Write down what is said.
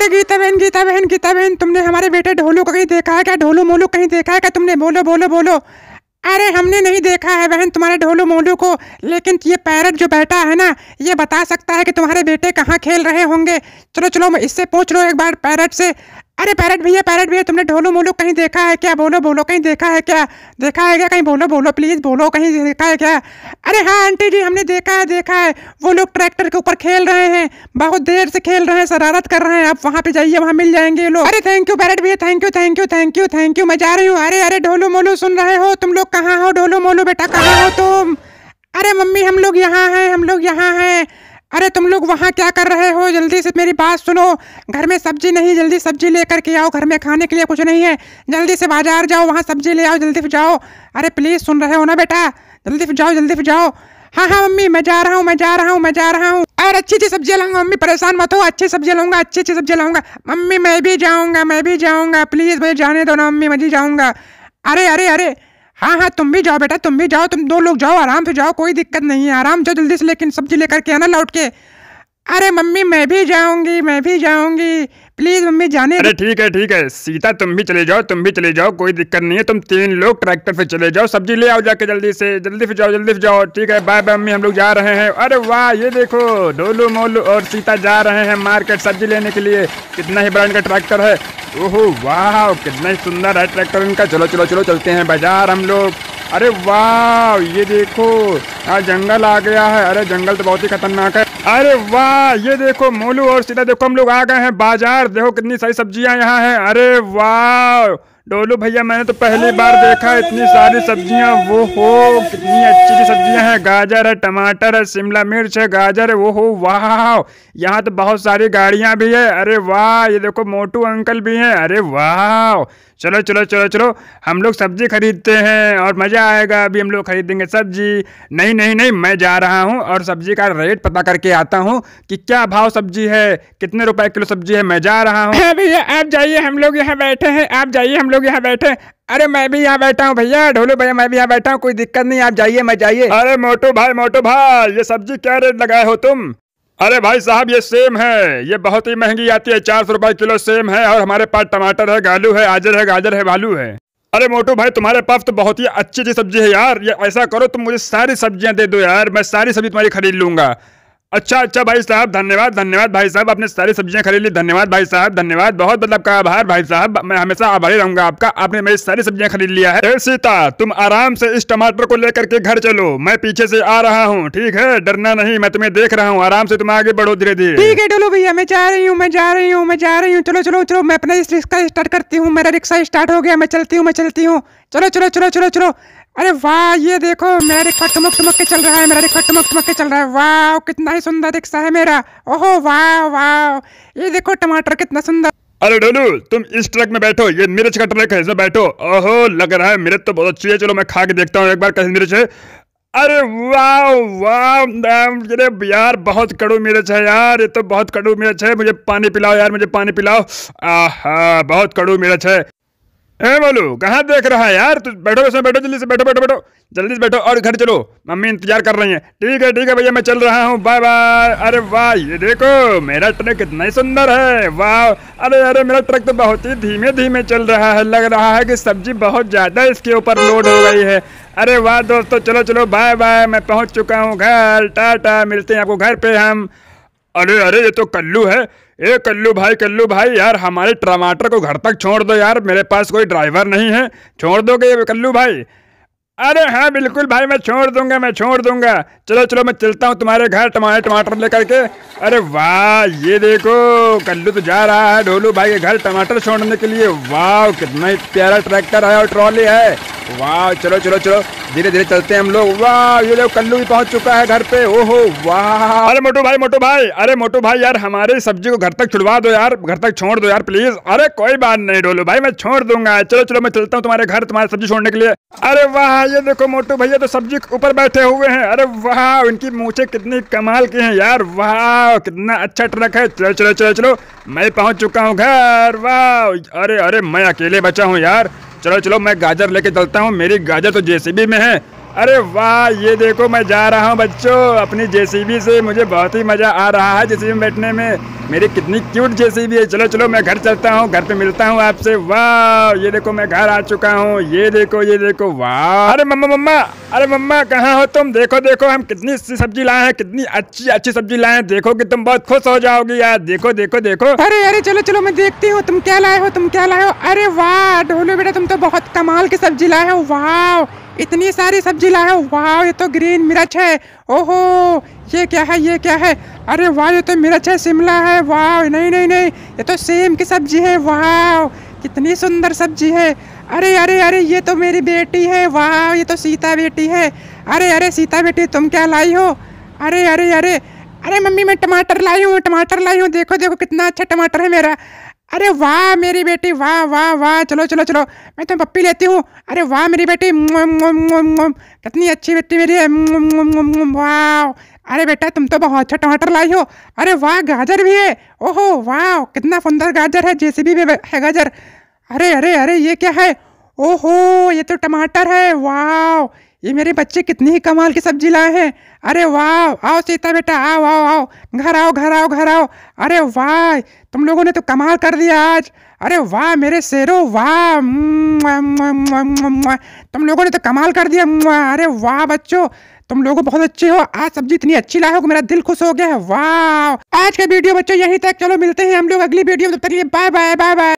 अरे गीता बहन गीता बहन गीता बहन तुमने हमारे बेटे ढोलू को कहीं देखा है क्या ढोलू मोलू कहीं देखा है क्या तुमने बोलो बोलो बोलो अरे हमने नहीं देखा है बहन तुम्हारे ढोलू मोलू को लेकिन ये पैरट जो बैठा है ना ये बता सकता है कि तुम्हारे बेटे कहाँ खेल रहे होंगे चलो चलो इससे पूछ लो एक बार पैरट से अरे पैरट भैया पैरट भैया तुमने ढोलो मोलो कहीं देखा है क्या बोलो बोलो कहीं देखा है क्या देखा है क्या कहीं बोलो बोलो प्लीज़ बोलो कहीं देखा है क्या अरे हाँ आंटी जी हमने देखा है देखा है वो लोग ट्रैक्टर के ऊपर खेल रहे हैं बहुत देर से खेल रहे हैं शरारत कर रहे हैं आप वहाँ पे जाइए वहाँ मिल जाएंगे लोग अरे थैंक यू पैरट भैया thank you thank you thank you thank you मैं जा रही हूँ अरे अरे ढोलो मोलो सुन रहे हो तुम लोग कहाँ हो ढोलो मोलो बेटा कहाँ हो तुम अरे मम्मी हम लोग यहाँ हैं हम लोग यहाँ हैं अरे तुम लोग वहाँ क्या कर रहे हो जल्दी से मेरी बात सुनो घर में सब्जी नहीं जल्दी सब्जी लेकर के आओ घर में खाने के लिए कुछ नहीं है जल्दी से बाजार जाओ वहाँ सब्जी ले आओ जल्दी से जाओ अरे प्लीज़ सुन रहे हो ना बेटा जल्दी से जाओ जल्दी से जाओ हाँ हाँ मम्मी मैं जा रहा हूँ मैं जा रहा हूँ मैं जा रहा हूँ अरे अच्छी अच्छी सब्जियाँ लाऊंगा मम्मी परेशान मत हो अच्छी सब्जियाँ लाऊंगा अच्छी अच्छी सब्जियाँ लाऊंगा मम्मी मैं भी जाऊँगा मैं भी जाऊँगा प्लीज़ मुझे जाने दो ना मम्मी मैं भी जाऊँगा अरे अरे अरे हाँ हाँ तुम भी जाओ बेटा तुम भी जाओ तुम दो लोग जाओ आराम से जाओ कोई दिक्कत नहीं है आराम जाओ जल्दी से लेकिन सब्जी लेकर के आना लौट के अरे मम्मी मैं भी जाऊंगी मैं भी जाऊंगी प्लीज मम्मी जाने अरे ठीक है ठीक है सीता तुम भी चले जाओ तुम भी चले जाओ कोई दिक्कत नहीं है तुम तीन लोग ट्रैक्टर पे चले जाओ सब्जी ले आओ जाके जल्दी से जल्दी से जाओ जल्दी से जाओ ठीक है बाय बाय मम्मी हम लोग जा रहे हैं अरे वाह ये देखो डोलू मोलू और सीता जा रहे हैं मार्केट सब्जी लेने के लिए कितना ही ब्रांड का ट्रैक्टर है ओहो वाह कितना ही सुंदर है ट्रैक्टर उनका चलो चलो चलो चलते हैं बाजार हम लोग अरे वाह ये देखो यहाँ जंगल आ गया है अरे जंगल तो बहुत ही खतरनाक है अरे वाह ये देखो मोलू और सीधा देखो हम लोग आ गए हैं बाजार देखो कितनी सारी सब्जियां यहाँ हैं अरे वाह डोलू भैया मैंने तो पहली बार देखा इतनी सारी सब्जियां वो हो कितनी अच्छी की सब्जियां हैं गाजर है टमाटर है शिमला मिर्च है गाजर है वो हो वाह यहाँ तो बहुत सारी गाड़ियां भी है अरे वाह ये देखो मोटू अंकल भी हैं अरे वाह चलो चलो चलो चलो हम लोग सब्जी खरीदते हैं और मज़ा आएगा अभी हम लोग खरीदेंगे सब्जी नहीं नहीं नहीं मैं जा रहा हूँ और सब्जी का रेट पता करके आता हूँ कि क्या भाव सब्जी है कितने रुपए किलो सब्जी है मैं जा रहा हूँ हाँ भैया आप जाइए हम लोग यहाँ बैठे हैं आप जाइए हम लोग यहाँ बैठे अरे मैं भी यहाँ बैठा हूँ भैया ढोलू भैया मैं भी यहाँ बैठा हूँ कोई दिक्कत नहीं आप जाइए मैं जाइए अरे मोटू भाई मोटू भाई ये सब्जी क्या रेट लगाए हो तुम अरे भाई साहब ये सेम है ये बहुत ही महंगी आती है चार सौ रुपए किलो सेम है और हमारे पास टमाटर है गालू है आजर है गाजर है भालू है अरे मोटू भाई तुम्हारे पास तो बहुत ही अच्छी अच्छी सब्जी है यार ये ऐसा करो तुम मुझे सारी सब्जियां दे दो यार मैं सारी सब्जी तुम्हारी खरीद लूंगा अच्छा अच्छा भाई साहब धन्यवाद धन्यवाद भाई साहब आपने सारी सब्जियां खरीद ली धन्यवाद भाई साहब धन्यवाद बहुत मतलब का आभार भाई साहब मैं हमेशा आभारी रहूंगा आपका आपने मेरी सारी सब्जियां खरीद लिया है सीता तुम आराम से इस टमाटर को लेकर के घर चलो मैं पीछे से आ रहा हूँ ठीक है डरना नहीं मैं तुम्हें देख रहा हूँ आराम से तुम आगे बढ़ो धीरे धीरे ठीक है डोलो भैया मैं जा रही हूँ मैं जा रही हूँ मैं जा रही हूँ चलो चलो चलो मैं अपना रिक्शा स्टार्ट करती हूँ मेरा रिक्शा स्टार्ट हो गया मैं चलती हूँ मैं चलती हूँ चलो चलो चलो चलो चलो अरे वाह ये देखो मेरा रिक्शा टमक टमक के चल रहा है मेरा रिक्शा टमक टमक के चल रहा है वाह कितना ही सुंदर रिक्शा है मेरा ओहो वाह वाह ये देखो टमाटर कितना सुंदर अरे डोलू तुम इस ट्रक में बैठो ये मिर्च का ट्रक है इसमें बैठो ओहो लग रहा है मिर्च तो बहुत अच्छी है चलो मैं खा के देखता हूँ एक बार कैसे मिर्च है अरे वाह वाह यार बहुत कड़ू मिर्च है यार ये तो बहुत कड़ू मिर्च है मुझे पानी पिलाओ यार मुझे पानी पिलाओ आहा बहुत कड़ू मिर्च है ए बोलू कहाँ देख रहा है यार तू बैठो इसमें बैठो जल्दी से बैठो बैठो बैठो जल्दी से बैठो और घर चलो मम्मी इंतजार कर रही है ठीक है ठीक है भैया मैं चल रहा हूँ बाय बाय अरे वाह ये देखो मेरा ट्रक कितना ही सुंदर है वाह अरे अरे मेरा ट्रक तो बहुत ही धीमे धीमे चल रहा है लग रहा है कि सब्जी बहुत ज़्यादा इसके ऊपर लोड हो गई है अरे वाह दोस्तों चलो चलो बाय बाय मैं पहुँच चुका हूँ घर टाटा मिलते हैं आपको घर पर हम अरे अरे ये तो कल्लू है ए कल्लू भाई कल्लू भाई यार हमारे टमाटर को घर तक छोड़ दो यार मेरे पास कोई ड्राइवर नहीं है छोड़ दोगे कल्लू भाई अरे हाँ बिल्कुल भाई मैं छोड़ दूंगा मैं छोड़ दूंगा चलो चलो मैं चलता हूँ तुम्हारे घर टमाटर टमाटर लेकर के अरे वाह ये देखो कल्लू तो जा रहा है ढोलू भाई के घर टमाटर छोड़ने के लिए वाह कितना प्यारा ट्रैक्टर है और ट्रॉली है वाह चलो चलो चलो धीरे धीरे चलते हैं हम लोग वाह ये लोग कल्लू भी पहुंच चुका है घर पे ओहो वाह अरे मोटू भाई मोटू भाई अरे मोटू भाई यार हमारी सब्जी को घर तक छुड़वा दो यार घर तक छोड़ दो यार प्लीज अरे कोई बात नहीं डोलो भाई मैं छोड़ दूंगा चलो चलो मैं चलता हूँ तुम्हारे घर तुम्हारी सब्जी छोड़ने के लिए अरे वाह ये देखो मोटू भैया तो सब्जी ऊपर बैठे हुए हैं अरे वाह उनकी मूछे कितनी कमाल की हैं यार वाह कितना अच्छा ट्रक है चलो चलो चलो चलो मैं पहुंच चुका हूँ घर वाह अरे अरे मैं अकेले बचा हूँ यार चलो चलो मैं गाजर लेके चलता हूँ मेरी गाजर तो जेसीबी में है अरे वाह ये देखो मैं जा रहा हूँ बच्चों अपनी जेसीबी से मुझे बहुत ही मज़ा आ रहा है जेसीबी में बैठने में मेरी कितनी क्यूट जेसीबी है चलो चलो मैं घर चलता हूँ घर पे मिलता हूँ आपसे वाह ये देखो मैं घर आ चुका हूँ ये देखो ये देखो वाह अरे मम्मा मम्मा अरे मम्मा कहाँ हो तुम देखो देखो हम कितनी सब्जी लाए हैं कितनी अच्छी अच्छी सब्जी लाए हैं देखो कि तुम बहुत खुश हो जाओगी यार देखो देखो देखो अरे अरे चलो चलो मैं देखती हूँ तुम क्या लाए हो तुम क्या लाए हो अरे वाह ढोलो बेटा तुम तो बहुत कमाल की सब्जी लाए हो वाह इतनी सारी सब्जी लाया वाह ये तो ग्रीन मिर्च है ओहो ये क्या है ये क्या है अरे वाह ये तो मिर्च है शिमला है वाह नहीं नहीं नहीं ये तो सेम की सब्जी है वाह कितनी सुंदर सब्जी है अरे अरे अरे ये तो मेरी बेटी है वाह ये तो सीता बेटी है अरे अरे सीता बेटी तुम क्या लाई हो अरे अरे अरे अरे मम्मी मैं टमाटर लाई हूँ टमाटर लाई हूँ देखो देखो कितना अच्छा टमाटर है मेरा अरे वाह मेरी बेटी वाह वाह वाह चलो चलो चलो मैं तुम्हें तो पप्पी लेती हूँ अरे वाह मेरी बेटी कितनी अच्छी बेटी मेरी वाह अरे बेटा तुम तो बहुत अच्छा टमाटर लाई हो अरे वाह गाजर भी है ओहो वाह कितना सुंदर गाजर है जैसे भी है गाजर अरे अरे अरे ये क्या है ओहो ये तो टमाटर है वाह ये मेरे बच्चे कितनी ही कमाल की सब्जी लाए हैं अरे वाह आओ सीता बेटा आओ आओ आओ घर आओ घर आओ घर आओ अरे वाह तुम लोगों ने तो कमाल कर दिया आज अरे वाह मेरे शेरो वाह तुम लोगों ने तो कमाल कर दिया अरे वाह बच्चों तुम लोगों बहुत अच्छे हो आज सब्जी इतनी अच्छी लाए हो मेरा दिल खुश हो गया है वाह आज का वीडियो बच्चों यहीं तक चलो मिलते हैं हम लोग अगली वीडियो में तब तक बाय बाय बाय बाय